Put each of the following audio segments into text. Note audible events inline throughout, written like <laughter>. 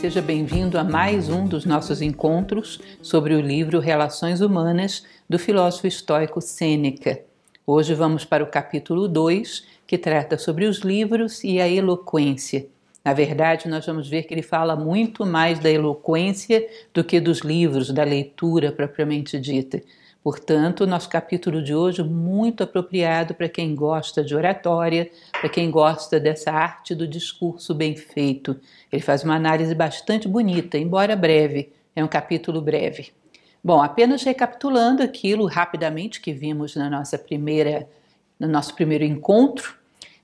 Seja bem-vindo a mais um dos nossos encontros sobre o livro Relações Humanas do filósofo estoico Sêneca. Hoje vamos para o capítulo 2, que trata sobre os livros e a eloquência. Na verdade, nós vamos ver que ele fala muito mais da eloquência do que dos livros, da leitura propriamente dita. Portanto, nosso capítulo de hoje muito apropriado para quem gosta de oratória, para quem gosta dessa arte do discurso bem feito. Ele faz uma análise bastante bonita, embora breve, é um capítulo breve. Bom, apenas recapitulando aquilo rapidamente que vimos na nossa primeira no nosso primeiro encontro,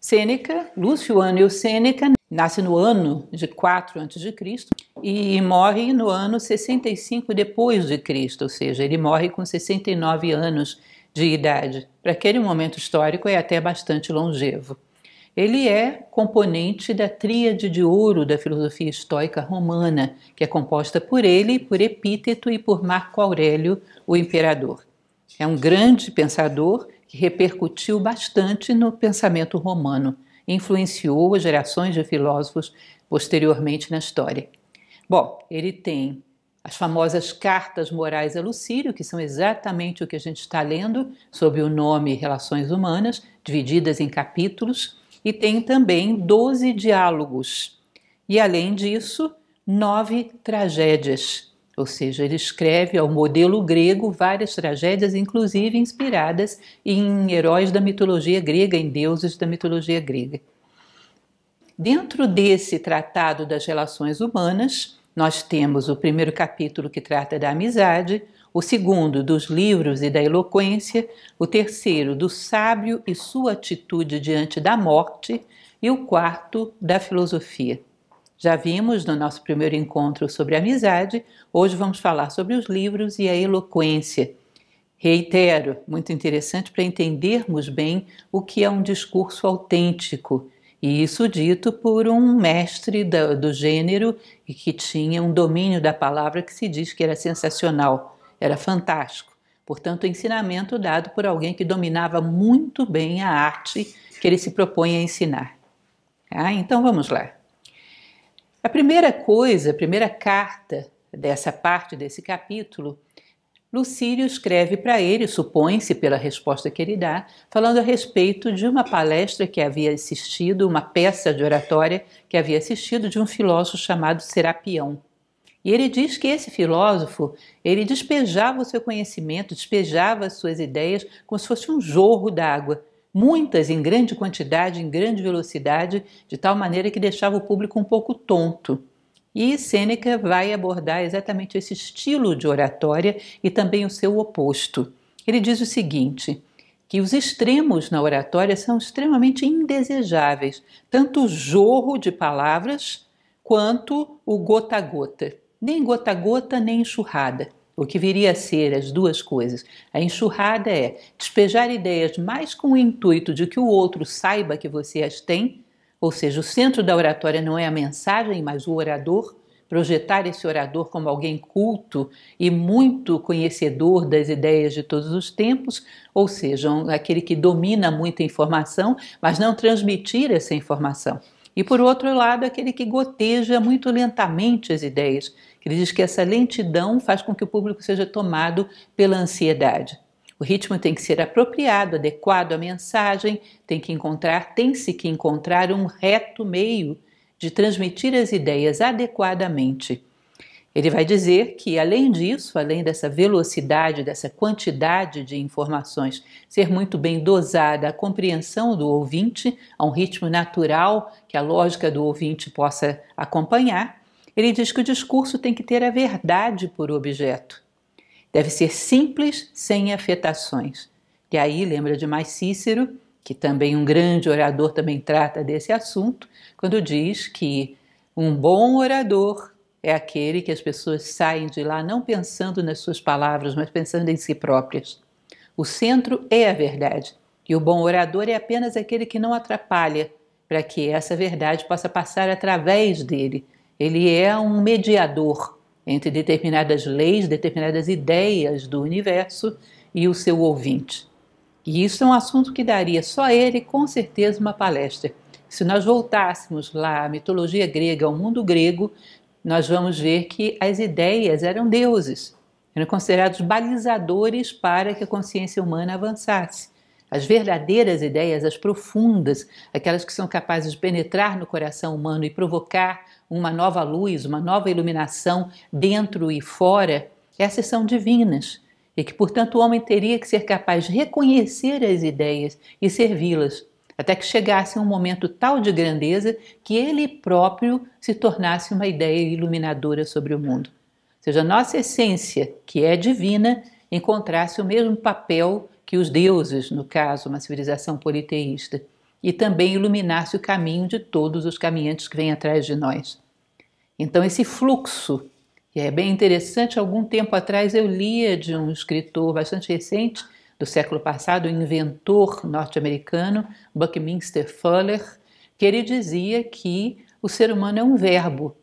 Sêneca, Lúcio Anio Sêneca, nasce no ano de 4 a.C. e morre no ano 65 depois de Cristo, ou seja, ele morre com 69 anos de idade. Para aquele momento histórico é até bastante longevo. Ele é componente da tríade de ouro da filosofia estoica romana, que é composta por ele, por Epíteto e por Marco Aurélio, o imperador. É um grande pensador que repercutiu bastante no pensamento romano, influenciou gerações de filósofos posteriormente na história. Bom, ele tem as famosas cartas morais a Lucílio, que são exatamente o que a gente está lendo, sob o nome Relações Humanas, divididas em capítulos, e tem também 12 diálogos. E além disso, nove tragédias ou seja, ele escreve ao modelo grego várias tragédias, inclusive inspiradas em heróis da mitologia grega, em deuses da mitologia grega. Dentro desse tratado das relações humanas, nós temos o primeiro capítulo que trata da amizade, o segundo dos livros e da eloquência, o terceiro do sábio e sua atitude diante da morte, e o quarto da filosofia. Já vimos no nosso primeiro encontro sobre amizade, hoje vamos falar sobre os livros e a eloquência. Reitero, muito interessante para entendermos bem o que é um discurso autêntico, e isso dito por um mestre do, do gênero e que tinha um domínio da palavra que se diz que era sensacional, era fantástico. Portanto, ensinamento dado por alguém que dominava muito bem a arte que ele se propõe a ensinar. Ah, então vamos lá. A primeira coisa, a primeira carta dessa parte desse capítulo, Lucílio escreve para ele, supõe-se pela resposta que ele dá, falando a respeito de uma palestra que havia assistido, uma peça de oratória que havia assistido de um filósofo chamado Serapião. E ele diz que esse filósofo, ele despejava o seu conhecimento, despejava as suas ideias como se fosse um jorro d'água, muitas em grande quantidade, em grande velocidade, de tal maneira que deixava o público um pouco tonto. E Sêneca vai abordar exatamente esse estilo de oratória e também o seu oposto. Ele diz o seguinte: que os extremos na oratória são extremamente indesejáveis, tanto o jorro de palavras quanto o gota a gota. Nem gota a gota, nem enxurrada o que viria a ser as duas coisas. A enxurrada é despejar ideias mais com o intuito de que o outro saiba que você as tem, ou seja, o centro da oratória não é a mensagem, mas o orador. Projetar esse orador como alguém culto e muito conhecedor das ideias de todos os tempos, ou seja, aquele que domina muita informação, mas não transmitir essa informação. E por outro lado, aquele que goteja muito lentamente as ideias, ele diz que essa lentidão faz com que o público seja tomado pela ansiedade. O ritmo tem que ser apropriado, adequado à mensagem, tem que encontrar, tem-se que encontrar um reto meio de transmitir as ideias adequadamente. Ele vai dizer que, além disso, além dessa velocidade, dessa quantidade de informações ser muito bem dosada, a compreensão do ouvinte a um ritmo natural que a lógica do ouvinte possa acompanhar, ele diz que o discurso tem que ter a verdade por objeto. Deve ser simples, sem afetações. E aí lembra de mais Cícero, que também um grande orador também trata desse assunto, quando diz que um bom orador é aquele que as pessoas saem de lá não pensando nas suas palavras, mas pensando em si próprias. O centro é a verdade, e o bom orador é apenas aquele que não atrapalha, para que essa verdade possa passar através dele, ele é um mediador entre determinadas leis, determinadas ideias do universo e o seu ouvinte. E isso é um assunto que daria só ele, com certeza, uma palestra. Se nós voltássemos lá à mitologia grega, ao mundo grego, nós vamos ver que as ideias eram deuses, eram considerados balizadores para que a consciência humana avançasse. As verdadeiras ideias, as profundas, aquelas que são capazes de penetrar no coração humano e provocar uma nova luz, uma nova iluminação dentro e fora, essas são divinas. E que, portanto, o homem teria que ser capaz de reconhecer as ideias e servi-las, até que chegasse um momento tal de grandeza que ele próprio se tornasse uma ideia iluminadora sobre o mundo. Ou seja, a nossa essência, que é divina, encontrasse o mesmo papel que os deuses, no caso, uma civilização politeísta, e também iluminasse o caminho de todos os caminhantes que vêm atrás de nós. Então, esse fluxo, que é bem interessante, algum tempo atrás eu lia de um escritor bastante recente, do século passado, um inventor norte-americano, Buckminster Fuller, que ele dizia que o ser humano é um verbo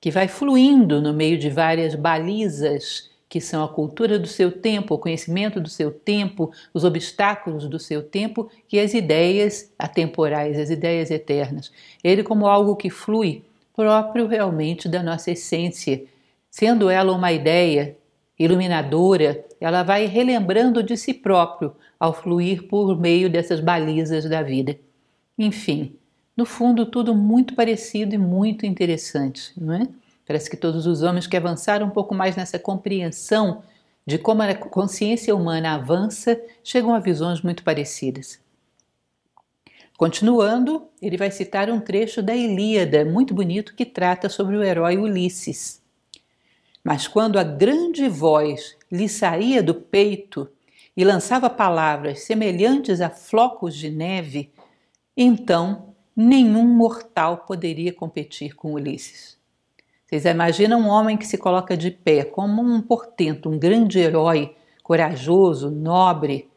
que vai fluindo no meio de várias balizas que são a cultura do seu tempo, o conhecimento do seu tempo, os obstáculos do seu tempo e as ideias atemporais, as ideias eternas. Ele, como algo que flui, próprio realmente da nossa essência. Sendo ela uma ideia iluminadora, ela vai relembrando de si próprio ao fluir por meio dessas balizas da vida. Enfim, no fundo, tudo muito parecido e muito interessante, não é? Parece que todos os homens que avançaram um pouco mais nessa compreensão de como a consciência humana avança chegam a visões muito parecidas. Continuando, ele vai citar um trecho da Ilíada, muito bonito, que trata sobre o herói Ulisses. Mas quando a grande voz lhe saía do peito e lançava palavras semelhantes a flocos de neve, então nenhum mortal poderia competir com Ulisses. Vocês imaginam um homem que se coloca de pé como um portento, um grande herói, corajoso, nobre,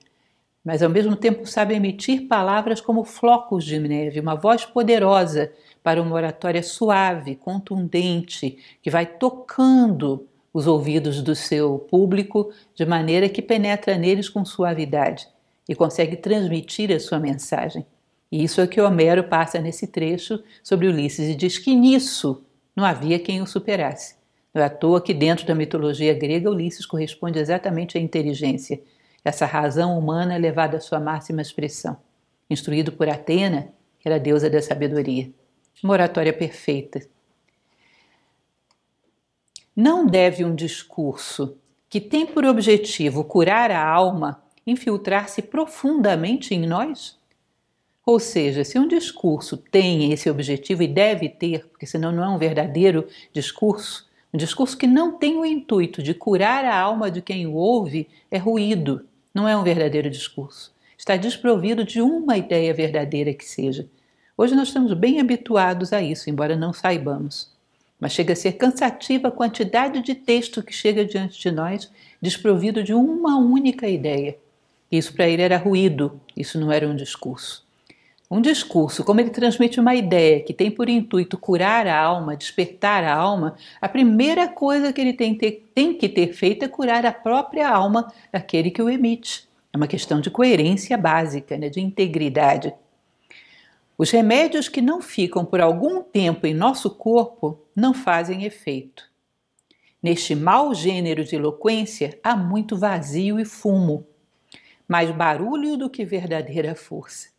mas ao mesmo tempo sabe emitir palavras como flocos de neve, uma voz poderosa para uma oratória suave, contundente, que vai tocando os ouvidos do seu público de maneira que penetra neles com suavidade e consegue transmitir a sua mensagem. E isso é o que Homero passa nesse trecho sobre Ulisses e diz que nisso não havia quem o superasse. Não é à toa que, dentro da mitologia grega, Ulisses corresponde exatamente à inteligência, essa razão humana levada à sua máxima expressão. Instruído por Atena, que era deusa da sabedoria. moratória perfeita. Não deve um discurso que tem por objetivo curar a alma infiltrar-se profundamente em nós? Ou seja, se um discurso tem esse objetivo e deve ter, porque senão não é um verdadeiro discurso, um discurso que não tem o intuito de curar a alma de quem o ouve é ruído, não é um verdadeiro discurso. Está desprovido de uma ideia verdadeira que seja. Hoje nós estamos bem habituados a isso, embora não saibamos. Mas chega a ser cansativa a quantidade de texto que chega diante de nós, desprovido de uma única ideia. Isso para ele era ruído, isso não era um discurso. Um discurso, como ele transmite uma ideia que tem por intuito curar a alma, despertar a alma, a primeira coisa que ele tem, ter, tem que ter feito é curar a própria alma daquele que o emite. É uma questão de coerência básica, né, de integridade. Os remédios que não ficam por algum tempo em nosso corpo não fazem efeito. Neste mau gênero de eloquência há muito vazio e fumo, mais barulho do que verdadeira força.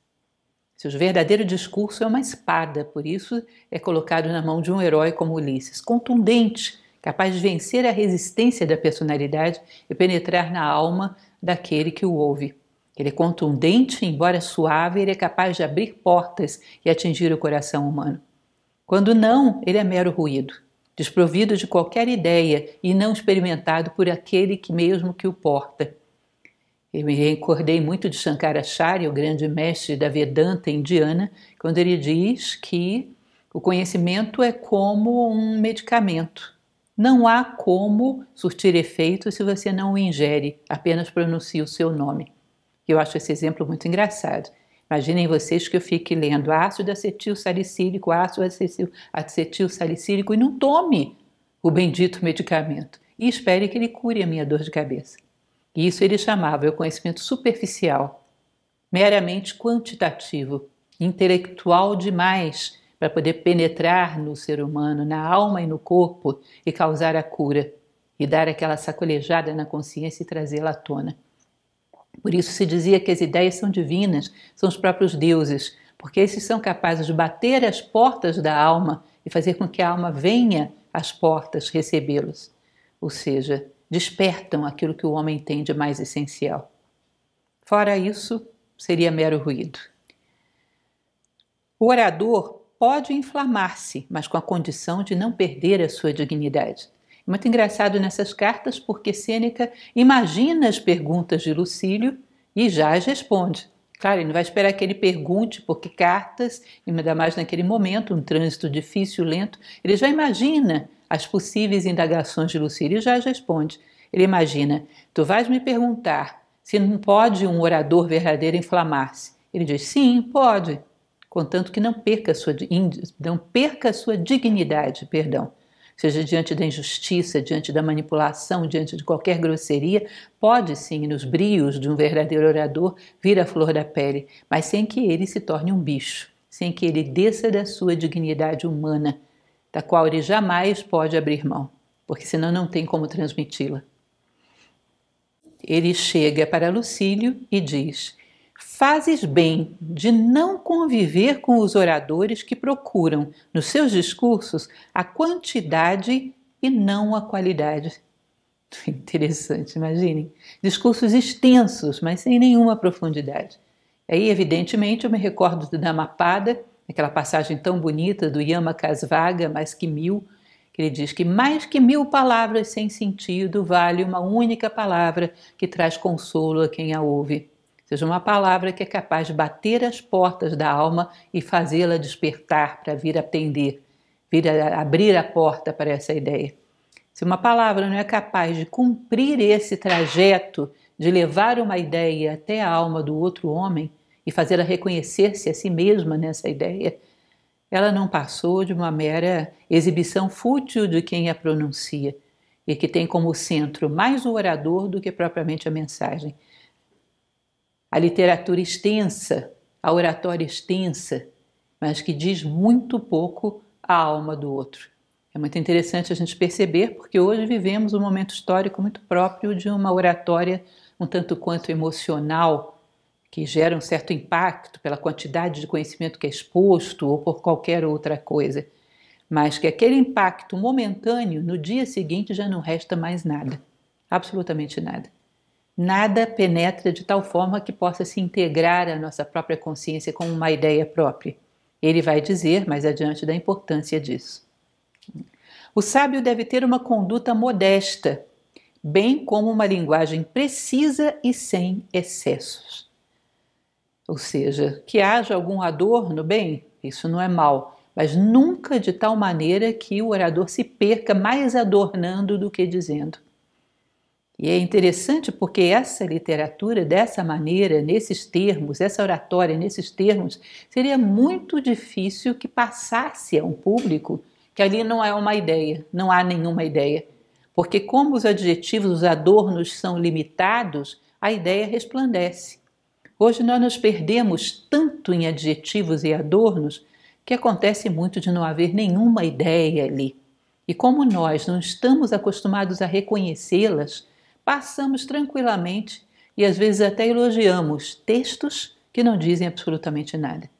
Seu verdadeiro discurso é uma espada, por isso é colocado na mão de um herói como Ulisses, contundente, capaz de vencer a resistência da personalidade e penetrar na alma daquele que o ouve. Ele é contundente, embora suave, ele é capaz de abrir portas e atingir o coração humano. Quando não, ele é mero ruído, desprovido de qualquer ideia e não experimentado por aquele que mesmo que o porta. Eu me recordei muito de Shankaracharya, o grande mestre da Vedanta indiana, quando ele diz que o conhecimento é como um medicamento. Não há como surtir efeito se você não o ingere, apenas pronuncia o seu nome. Eu acho esse exemplo muito engraçado. Imaginem vocês que eu fique lendo ácido acetil salicílico, ácido acetil salicílico e não tome o bendito medicamento. E espere que ele cure a minha dor de cabeça. E isso ele chamava é o conhecimento superficial, meramente quantitativo, intelectual demais para poder penetrar no ser humano, na alma e no corpo e causar a cura e dar aquela sacolejada na consciência e trazê-la à tona. Por isso se dizia que as ideias são divinas, são os próprios deuses, porque esses são capazes de bater as portas da alma e fazer com que a alma venha às portas recebê-los. Ou seja, despertam aquilo que o homem tem de mais essencial. Fora isso, seria mero ruído. O orador pode inflamar-se, mas com a condição de não perder a sua dignidade. É muito engraçado nessas cartas porque Sêneca imagina as perguntas de Lucílio e já as responde. Claro, ele não vai esperar que ele pergunte, porque cartas, e ainda mais naquele momento, um trânsito difícil, lento, ele já imagina as possíveis indagações de Lucílio já responde. Ele imagina: Tu vais me perguntar se não pode um orador verdadeiro inflamar-se. Ele diz: Sim, pode, contanto que não perca sua, não perca sua dignidade, perdão. Seja diante da injustiça, diante da manipulação, diante de qualquer grosseria, pode sim, nos brios de um verdadeiro orador, vir a flor da pele, mas sem que ele se torne um bicho, sem que ele desça da sua dignidade humana, da qual ele jamais pode abrir mão, porque senão não tem como transmiti-la. Ele chega para Lucílio e diz: Fazes bem de não conviver com os oradores que procuram, nos seus discursos, a quantidade e não a qualidade. <laughs> Interessante, imaginem. Discursos extensos, mas sem nenhuma profundidade. Aí, evidentemente, eu me recordo da Mapada aquela passagem tão bonita do Yama Kasvaga, mais que mil, que ele diz que mais que mil palavras sem sentido vale uma única palavra que traz consolo a quem a ouve. Ou seja, uma palavra que é capaz de bater as portas da alma e fazê-la despertar para vir aprender, vir a abrir a porta para essa ideia. Se uma palavra não é capaz de cumprir esse trajeto, de levar uma ideia até a alma do outro homem, e fazê-la reconhecer-se a si mesma nessa ideia, ela não passou de uma mera exibição fútil de quem a pronuncia e que tem como centro mais o orador do que propriamente a mensagem. A literatura extensa, a oratória extensa, mas que diz muito pouco à alma do outro. É muito interessante a gente perceber, porque hoje vivemos um momento histórico muito próprio de uma oratória um tanto quanto emocional, que gera um certo impacto pela quantidade de conhecimento que é exposto ou por qualquer outra coisa, mas que aquele impacto momentâneo no dia seguinte já não resta mais nada, absolutamente nada. Nada penetra de tal forma que possa se integrar à nossa própria consciência com uma ideia própria. Ele vai dizer mais adiante da importância disso. O sábio deve ter uma conduta modesta, bem como uma linguagem precisa e sem excessos. Ou seja, que haja algum adorno, bem, isso não é mal, mas nunca de tal maneira que o orador se perca mais adornando do que dizendo. E é interessante porque essa literatura, dessa maneira, nesses termos, essa oratória nesses termos, seria muito difícil que passasse a um público que ali não é uma ideia, não há nenhuma ideia. Porque, como os adjetivos, os adornos são limitados, a ideia resplandece. Hoje nós nos perdemos tanto em adjetivos e adornos que acontece muito de não haver nenhuma ideia ali. E como nós não estamos acostumados a reconhecê-las, passamos tranquilamente e às vezes até elogiamos textos que não dizem absolutamente nada.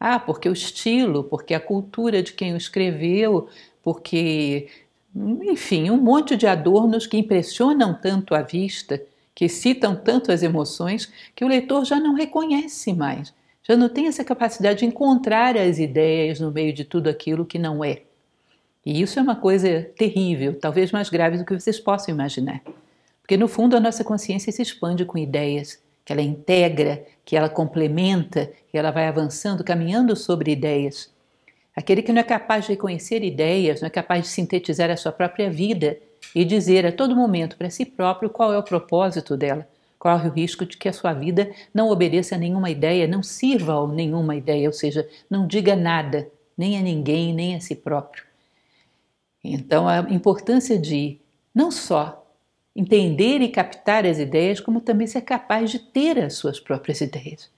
Ah, porque o estilo, porque a cultura de quem o escreveu, porque, enfim, um monte de adornos que impressionam tanto a vista que excitam tanto as emoções que o leitor já não reconhece mais, já não tem essa capacidade de encontrar as ideias no meio de tudo aquilo que não é. E isso é uma coisa terrível, talvez mais grave do que vocês possam imaginar. Porque no fundo a nossa consciência se expande com ideias, que ela integra, que ela complementa, que ela vai avançando, caminhando sobre ideias. Aquele que não é capaz de reconhecer ideias, não é capaz de sintetizar a sua própria vida, e dizer a todo momento para si próprio qual é o propósito dela. Corre o risco de que a sua vida não obedeça a nenhuma ideia, não sirva a nenhuma ideia, ou seja, não diga nada, nem a ninguém, nem a si próprio. Então, a importância de não só entender e captar as ideias, como também ser capaz de ter as suas próprias ideias.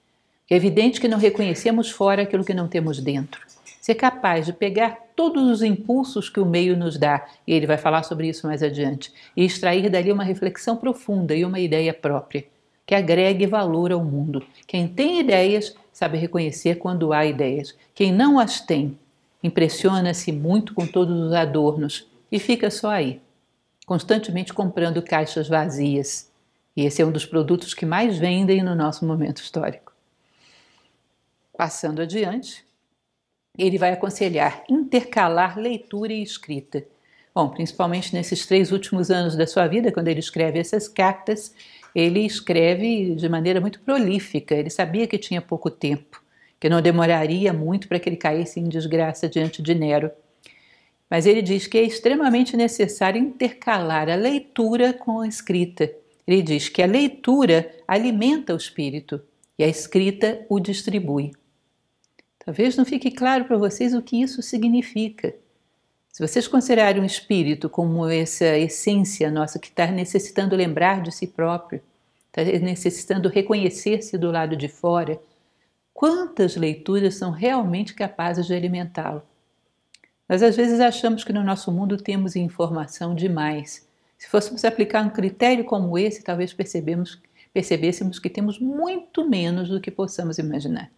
É evidente que não reconhecemos fora aquilo que não temos dentro ser capaz de pegar todos os impulsos que o meio nos dá, e ele vai falar sobre isso mais adiante, e extrair dali uma reflexão profunda e uma ideia própria, que agregue valor ao mundo. Quem tem ideias sabe reconhecer quando há ideias. Quem não as tem, impressiona-se muito com todos os adornos e fica só aí, constantemente comprando caixas vazias. E esse é um dos produtos que mais vendem no nosso momento histórico. Passando adiante, ele vai aconselhar intercalar leitura e escrita. Bom, principalmente nesses três últimos anos da sua vida, quando ele escreve essas cartas, ele escreve de maneira muito prolífica. Ele sabia que tinha pouco tempo, que não demoraria muito para que ele caísse em desgraça diante de Nero. Mas ele diz que é extremamente necessário intercalar a leitura com a escrita. Ele diz que a leitura alimenta o espírito e a escrita o distribui. Talvez não fique claro para vocês o que isso significa. Se vocês considerarem um espírito como essa essência nossa que está necessitando lembrar de si próprio, está necessitando reconhecer-se do lado de fora, quantas leituras são realmente capazes de alimentá-lo? Nós às vezes achamos que no nosso mundo temos informação demais. Se fôssemos aplicar um critério como esse, talvez percebemos, percebêssemos que temos muito menos do que possamos imaginar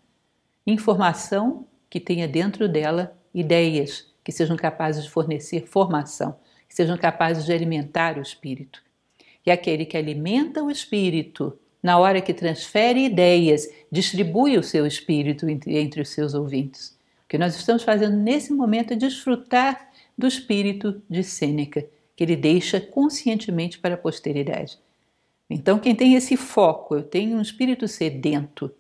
informação que tenha dentro dela ideias que sejam capazes de fornecer formação, que sejam capazes de alimentar o espírito. E aquele que alimenta o espírito, na hora que transfere ideias, distribui o seu espírito entre, entre os seus ouvintes. O que nós estamos fazendo nesse momento é desfrutar do espírito de Sêneca, que ele deixa conscientemente para a posteridade. Então, quem tem esse foco, eu tenho um espírito sedento,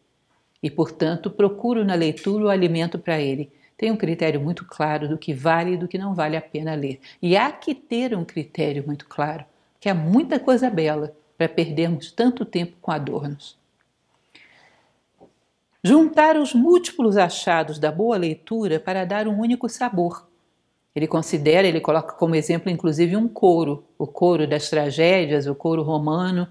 e, portanto, procuro na leitura o alimento para ele. Tenho um critério muito claro do que vale e do que não vale a pena ler. E há que ter um critério muito claro, que há muita coisa bela para perdermos tanto tempo com adornos. Juntar os múltiplos achados da boa leitura para dar um único sabor. Ele considera, ele coloca como exemplo inclusive um coro, o coro das tragédias, o coro romano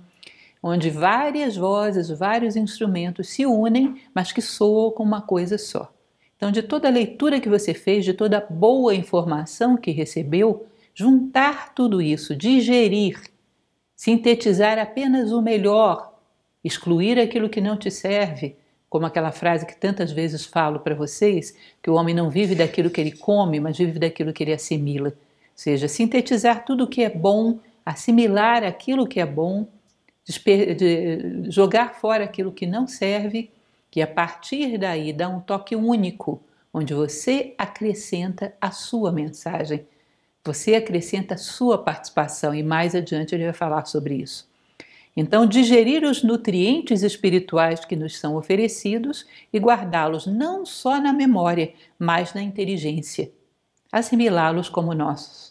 onde várias vozes, vários instrumentos se unem, mas que soam com uma coisa só. Então, de toda a leitura que você fez, de toda a boa informação que recebeu, juntar tudo isso, digerir, sintetizar apenas o melhor, excluir aquilo que não te serve, como aquela frase que tantas vezes falo para vocês, que o homem não vive daquilo que ele come, mas vive daquilo que ele assimila. Ou seja, sintetizar tudo o que é bom, assimilar aquilo que é bom de jogar fora aquilo que não serve, que a partir daí dá um toque único, onde você acrescenta a sua mensagem, você acrescenta a sua participação, e mais adiante ele vai falar sobre isso. Então, digerir os nutrientes espirituais que nos são oferecidos e guardá-los não só na memória, mas na inteligência, assimilá-los como nossos.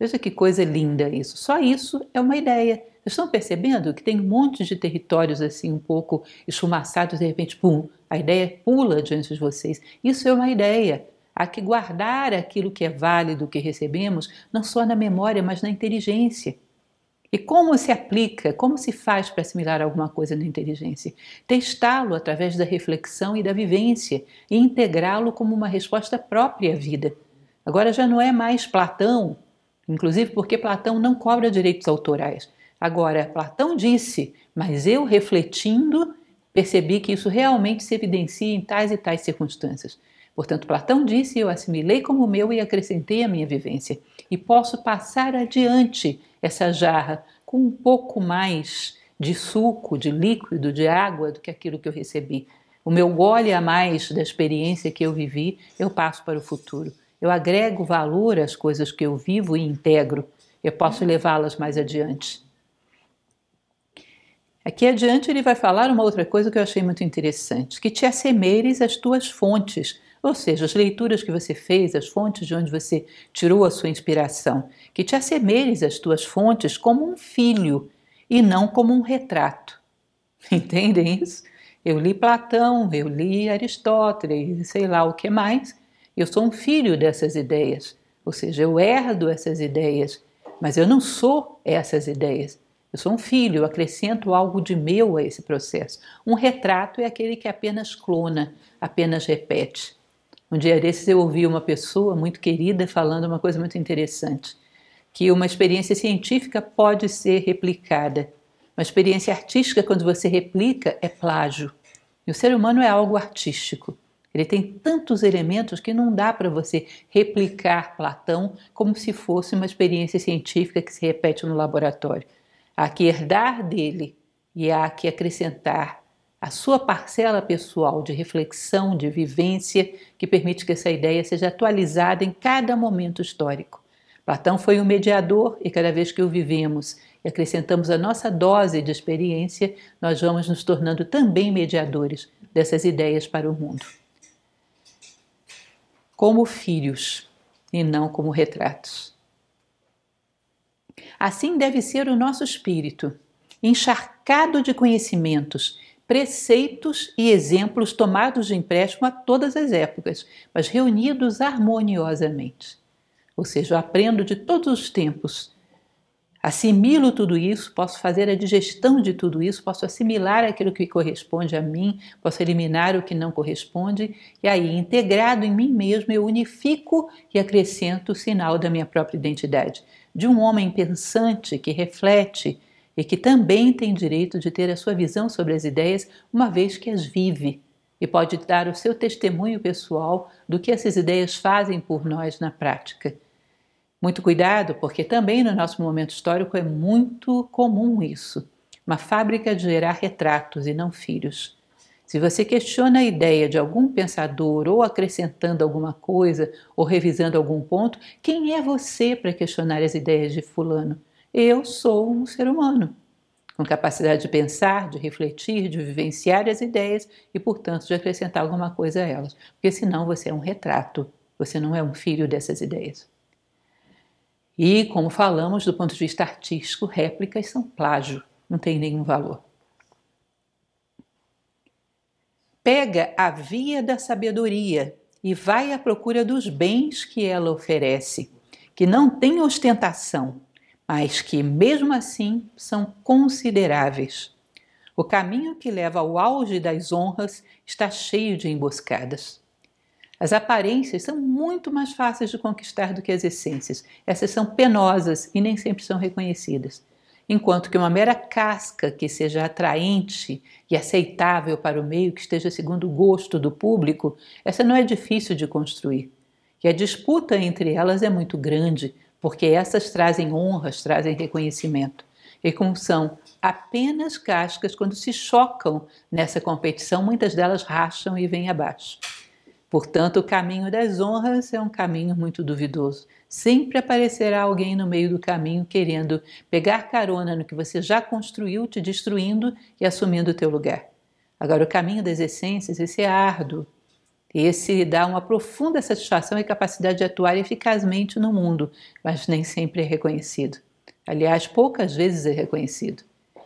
Veja que coisa linda isso. Só isso é uma ideia. Vocês estão percebendo que tem um monte de territórios assim um pouco esfumaçados, de repente, pum, a ideia pula diante de vocês. Isso é uma ideia. Há que guardar aquilo que é válido, que recebemos, não só na memória, mas na inteligência. E como se aplica, como se faz para assimilar alguma coisa na inteligência? Testá-lo através da reflexão e da vivência e integrá-lo como uma resposta própria à vida. Agora já não é mais Platão inclusive porque Platão não cobra direitos autorais. Agora, Platão disse, mas eu refletindo percebi que isso realmente se evidencia em tais e tais circunstâncias. Portanto, Platão disse, eu assimilei como meu e acrescentei a minha vivência. E posso passar adiante essa jarra com um pouco mais de suco, de líquido, de água do que aquilo que eu recebi. O meu gole a mais da experiência que eu vivi, eu passo para o futuro. Eu agrego valor às coisas que eu vivo e integro. Eu posso levá-las mais adiante. Aqui adiante ele vai falar uma outra coisa que eu achei muito interessante, que te assemeres às tuas fontes, ou seja, as leituras que você fez, as fontes de onde você tirou a sua inspiração, que te assemeres às tuas fontes como um filho e não como um retrato. <laughs> Entendem isso? Eu li Platão, eu li Aristóteles, sei lá o que mais, eu sou um filho dessas ideias, ou seja, eu herdo essas ideias, mas eu não sou essas ideias. Eu sou um filho, eu acrescento algo de meu a esse processo. Um retrato é aquele que apenas clona, apenas repete. Um dia desses eu ouvi uma pessoa muito querida falando uma coisa muito interessante, que uma experiência científica pode ser replicada. Uma experiência artística, quando você replica, é plágio. E o ser humano é algo artístico. Ele tem tantos elementos que não dá para você replicar Platão como se fosse uma experiência científica que se repete no laboratório. Há que herdar dele e há que acrescentar a sua parcela pessoal de reflexão, de vivência, que permite que essa ideia seja atualizada em cada momento histórico. Platão foi um mediador e cada vez que o vivemos e acrescentamos a nossa dose de experiência, nós vamos nos tornando também mediadores dessas ideias para o mundo como filhos e não como retratos. Assim deve ser o nosso espírito, encharcado de conhecimentos, preceitos e exemplos tomados de empréstimo a todas as épocas, mas reunidos harmoniosamente. Ou seja, eu aprendo de todos os tempos, assimilo tudo isso, posso fazer a digestão de tudo isso, posso assimilar aquilo que corresponde a mim, posso eliminar o que não corresponde, e aí, integrado em mim mesmo, eu unifico e acrescento o sinal da minha própria identidade. De um homem pensante que reflete e que também tem direito de ter a sua visão sobre as ideias, uma vez que as vive e pode dar o seu testemunho pessoal do que essas ideias fazem por nós na prática. Muito cuidado, porque também no nosso momento histórico é muito comum isso. Uma fábrica de gerar retratos e não filhos. Se você questiona a ideia de algum pensador, ou acrescentando alguma coisa, ou revisando algum ponto, quem é você para questionar as ideias de Fulano? Eu sou um ser humano, com capacidade de pensar, de refletir, de vivenciar as ideias e, portanto, de acrescentar alguma coisa a elas, porque senão você é um retrato, você não é um filho dessas ideias. E, como falamos, do ponto de vista artístico, réplicas são plágio, não tem nenhum valor. Pega a via da sabedoria e vai à procura dos bens que ela oferece, que não têm ostentação, mas que, mesmo assim, são consideráveis. O caminho que leva ao auge das honras está cheio de emboscadas. As aparências são muito mais fáceis de conquistar do que as essências. Essas são penosas e nem sempre são reconhecidas. Enquanto que uma mera casca que seja atraente e aceitável para o meio, que esteja segundo o gosto do público, essa não é difícil de construir. E a disputa entre elas é muito grande, porque essas trazem honras, trazem reconhecimento. E como são apenas cascas, quando se chocam nessa competição, muitas delas racham e vêm abaixo. Portanto, o caminho das honras é um caminho muito duvidoso. Sempre aparecerá alguém no meio do caminho querendo pegar carona no que você já construiu, te destruindo e assumindo o teu lugar. Agora, o caminho das essências, esse é árduo. Esse dá uma profunda satisfação e capacidade de atuar eficazmente no mundo, mas nem sempre é reconhecido. Aliás, poucas vezes é reconhecido.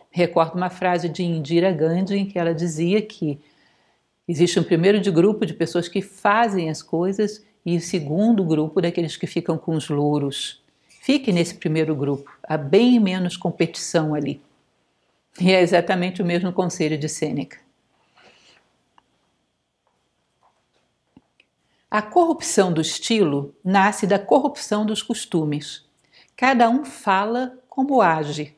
Recordo uma frase de Indira Gandhi em que ela dizia que Existe um primeiro de grupo de pessoas que fazem as coisas e o segundo grupo daqueles que ficam com os louros. Fique nesse primeiro grupo, há bem menos competição ali. E é exatamente o mesmo conselho de Sêneca. A corrupção do estilo nasce da corrupção dos costumes. Cada um fala como age.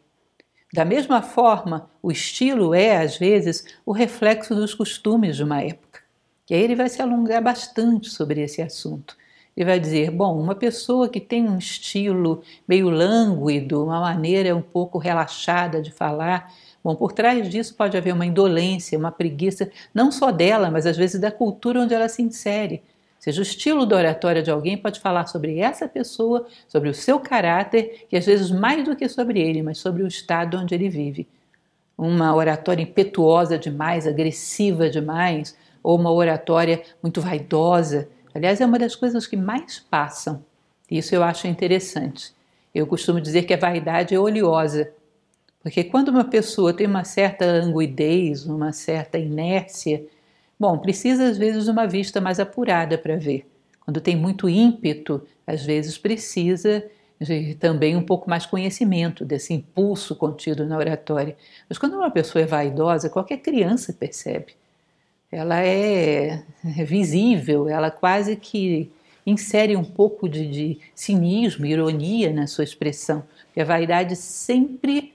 Da mesma forma, o estilo é, às vezes, o reflexo dos costumes de uma época. E aí ele vai se alongar bastante sobre esse assunto. Ele vai dizer: bom, uma pessoa que tem um estilo meio lânguido, uma maneira um pouco relaxada de falar, bom, por trás disso pode haver uma indolência, uma preguiça, não só dela, mas às vezes da cultura onde ela se insere seja, o estilo da oratória de alguém pode falar sobre essa pessoa, sobre o seu caráter e às vezes mais do que sobre ele, mas sobre o estado onde ele vive. Uma oratória impetuosa demais, agressiva demais, ou uma oratória muito vaidosa. Aliás, é uma das coisas que mais passam. Isso eu acho interessante. Eu costumo dizer que a vaidade é oleosa, porque quando uma pessoa tem uma certa anguidez, uma certa inércia, Bom, precisa às vezes de uma vista mais apurada para ver. Quando tem muito ímpeto, às vezes precisa de também um pouco mais conhecimento desse impulso contido na oratória. Mas quando uma pessoa é vaidosa, qualquer criança percebe. Ela é, é visível, ela quase que insere um pouco de, de cinismo, ironia na sua expressão. E a vaidade sempre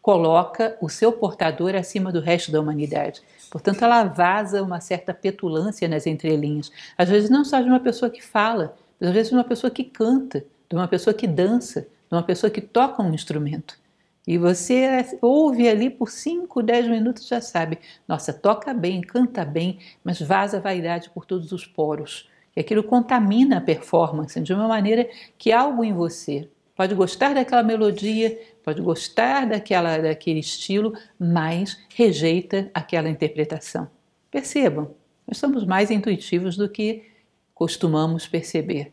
coloca o seu portador acima do resto da humanidade. Portanto, ela vaza uma certa petulância nas entrelinhas. Às vezes, não só de uma pessoa que fala, mas às vezes de uma pessoa que canta, de uma pessoa que dança, de uma pessoa que toca um instrumento. E você ouve ali por 5, 10 minutos já sabe, nossa, toca bem, canta bem, mas vaza a vaidade por todos os poros. E aquilo contamina a performance de uma maneira que algo em você, pode gostar daquela melodia, pode gostar daquela, daquele estilo, mas rejeita aquela interpretação. Percebam, nós somos mais intuitivos do que costumamos perceber.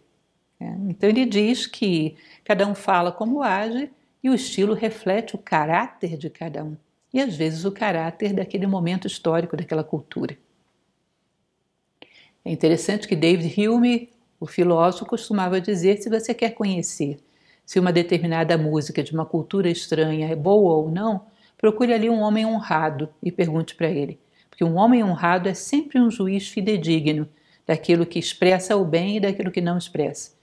Né? Então ele diz que cada um fala como age e o estilo reflete o caráter de cada um e às vezes o caráter daquele momento histórico, daquela cultura. É interessante que David Hume, o filósofo, costumava dizer: se você quer conhecer se uma determinada música de uma cultura estranha é boa ou não, procure ali um homem honrado e pergunte para ele. Porque um homem honrado é sempre um juiz fidedigno daquilo que expressa o bem e daquilo que não expressa.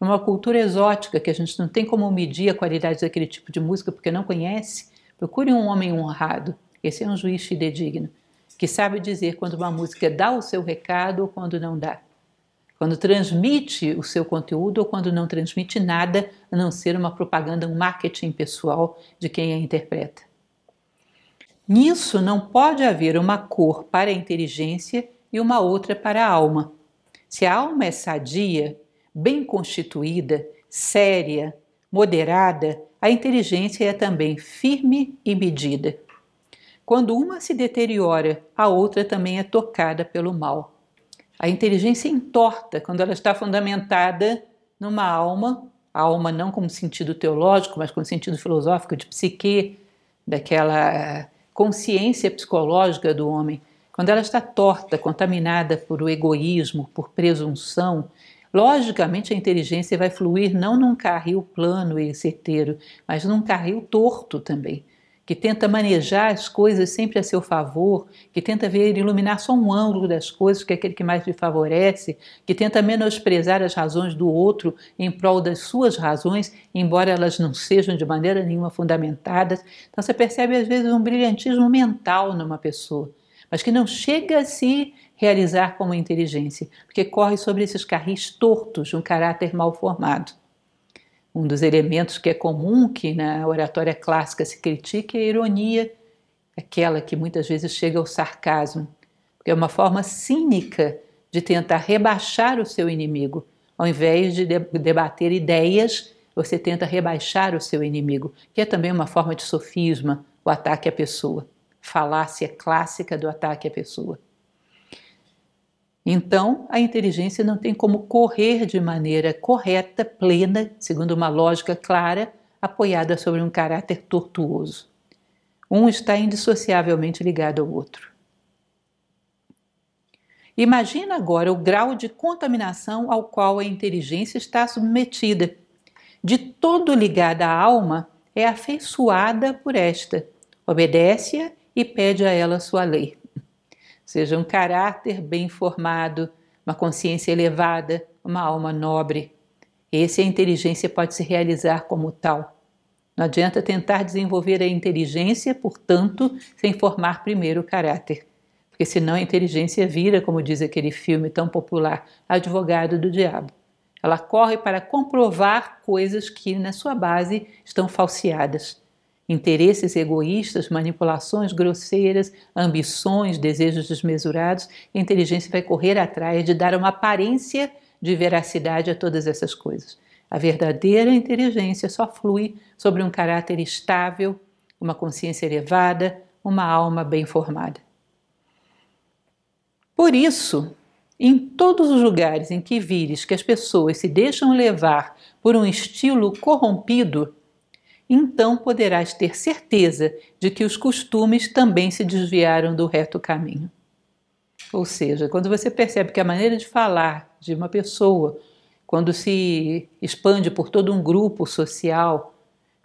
Uma cultura exótica que a gente não tem como medir a qualidade daquele tipo de música porque não conhece, procure um homem honrado. Esse é um juiz fidedigno, que sabe dizer quando uma música dá o seu recado ou quando não dá quando transmite o seu conteúdo ou quando não transmite nada a não ser uma propaganda, um marketing pessoal de quem a interpreta. Nisso não pode haver uma cor para a inteligência e uma outra para a alma. Se a alma é sadia, bem constituída, séria, moderada, a inteligência é também firme e medida. Quando uma se deteriora, a outra também é tocada pelo mal. A inteligência entorta quando ela está fundamentada numa alma, a alma não como sentido teológico, mas como sentido filosófico de psique, daquela eh, consciência psicológica do homem. Quando ela está torta, contaminada por o egoísmo, por presunção, logicamente a inteligência vai fluir não num carril plano e certeiro, mas num carril torto também que tenta manejar as coisas sempre a seu favor, que tenta ver iluminar só um ângulo das coisas, que é aquele que mais lhe favorece, que tenta menosprezar as razões do outro em prol das suas razões, embora elas não sejam de maneira nenhuma fundamentadas. Então você percebe às vezes um brilhantismo mental numa pessoa, mas que não chega a se realizar como inteligência, porque corre sobre esses carris tortos de um caráter mal formado um dos elementos que é comum que na né, oratória clássica se critique é a ironia, aquela que muitas vezes chega ao sarcasmo, que é uma forma cínica de tentar rebaixar o seu inimigo. Ao invés de debater ideias, você tenta rebaixar o seu inimigo, que é também uma forma de sofisma, o ataque à pessoa. Falácia clássica do ataque à pessoa. Então, a inteligência não tem como correr de maneira correta, plena, segundo uma lógica clara, apoiada sobre um caráter tortuoso. Um está indissociavelmente ligado ao outro. Imagina agora o grau de contaminação ao qual a inteligência está submetida. De todo ligada à alma, é afeiçoada por esta, obedece-a e pede a ela sua lei seja um caráter bem formado, uma consciência elevada, uma alma nobre. Esse a inteligência pode se realizar como tal. Não adianta tentar desenvolver a inteligência, portanto, sem formar primeiro o caráter. Porque senão a inteligência vira, como diz aquele filme tão popular, advogado do diabo. Ela corre para comprovar coisas que na sua base estão falseadas interesses egoístas, manipulações grosseiras, ambições, desejos desmesurados, a inteligência vai correr atrás de dar uma aparência de veracidade a todas essas coisas. A verdadeira inteligência só flui sobre um caráter estável, uma consciência elevada, uma alma bem formada. Por isso, em todos os lugares em que vires que as pessoas se deixam levar por um estilo corrompido, então poderás ter certeza de que os costumes também se desviaram do reto caminho. Ou seja, quando você percebe que a maneira de falar de uma pessoa, quando se expande por todo um grupo social,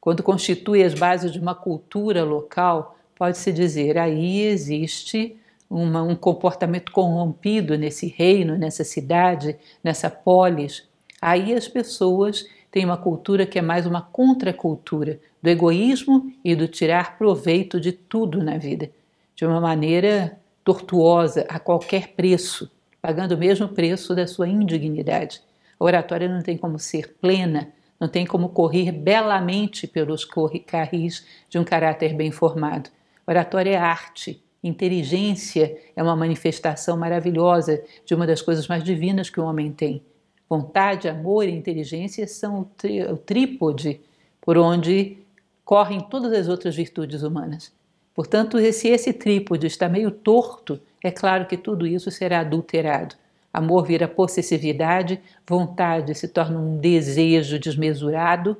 quando constitui as bases de uma cultura local, pode-se dizer aí existe uma, um comportamento corrompido nesse reino, nessa cidade, nessa polis. Aí as pessoas tem uma cultura que é mais uma contracultura do egoísmo e do tirar proveito de tudo na vida, de uma maneira tortuosa a qualquer preço, pagando o mesmo preço da sua indignidade. A oratória não tem como ser plena, não tem como correr belamente pelos carris de um caráter bem formado. Oratória é arte, inteligência é uma manifestação maravilhosa de uma das coisas mais divinas que o homem tem Vontade, amor e inteligência são o, tri, o trípode por onde correm todas as outras virtudes humanas. Portanto, se esse trípode está meio torto, é claro que tudo isso será adulterado. Amor vira possessividade, vontade se torna um desejo desmesurado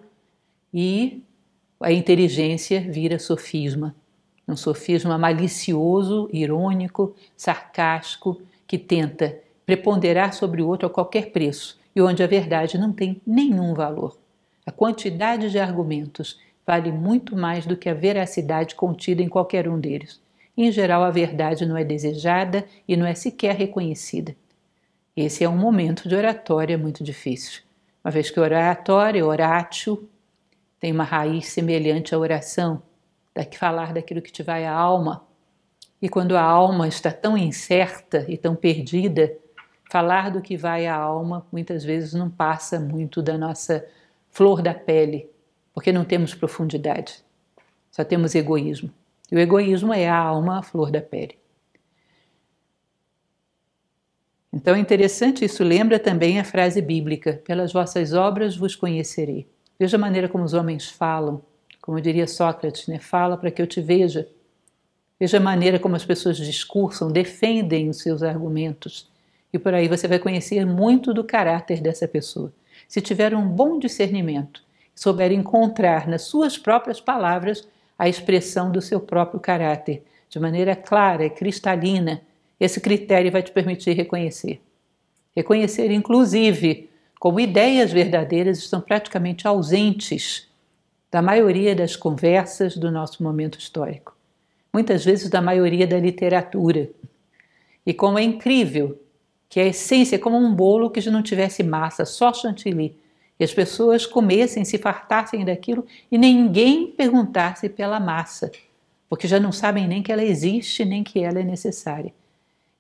e a inteligência vira sofisma. Um sofisma malicioso, irônico, sarcástico, que tenta preponderar sobre o outro a qualquer preço e onde a verdade não tem nenhum valor. A quantidade de argumentos vale muito mais do que a veracidade contida em qualquer um deles. Em geral, a verdade não é desejada e não é sequer reconhecida. Esse é um momento de oratória muito difícil, uma vez que oratória, orátil, tem uma raiz semelhante à oração, daqui falar daquilo que te vai à alma. E quando a alma está tão incerta e tão perdida, falar do que vai à alma muitas vezes não passa muito da nossa flor da pele, porque não temos profundidade, só temos egoísmo. E o egoísmo é a alma, a flor da pele. Então é interessante isso, lembra também a frase bíblica: pelas vossas obras vos conhecerei. Veja a maneira como os homens falam, como diria Sócrates, né? fala para que eu te veja. Veja a maneira como as pessoas discursam, defendem os seus argumentos. E por aí você vai conhecer muito do caráter dessa pessoa. Se tiver um bom discernimento, souber encontrar nas suas próprias palavras a expressão do seu próprio caráter, de maneira clara e cristalina, esse critério vai te permitir reconhecer. Reconhecer, inclusive, como ideias verdadeiras estão praticamente ausentes da maioria das conversas do nosso momento histórico, muitas vezes da maioria da literatura. E como é incrível que a essência é como um bolo que já não tivesse massa, só chantilly, e as pessoas comessem, se fartassem daquilo e ninguém perguntasse pela massa, porque já não sabem nem que ela existe, nem que ela é necessária.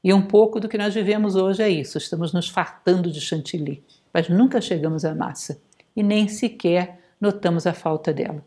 E um pouco do que nós vivemos hoje é isso, estamos nos fartando de chantilly, mas nunca chegamos à massa e nem sequer notamos a falta dela.